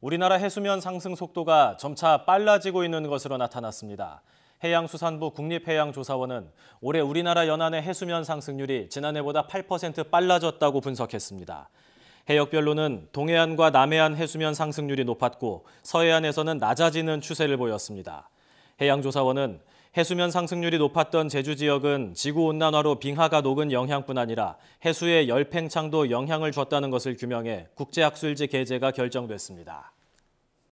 우리나라 해수면 상승 속도가 점차 빨라지고 있는 것으로 나타났습니다. 해양수산부 국립해양조사원은 올해 우리나라 연안의 해수면 상승률이 지난해보다 8% 빨라졌다고 분석했습니다. 해역별로는 동해안과 남해안 해수면 상승률이 높았고 서해안에서는 낮아지는 추세를 보였습니다. 해양조사원은 해수면 상승률이 높았던 제주 지역은 지구온난화로 빙하가 녹은 영향뿐 아니라 해수의 열팽창도 영향을 줬다는 것을 규명해 국제학술지 게재가 결정됐습니다.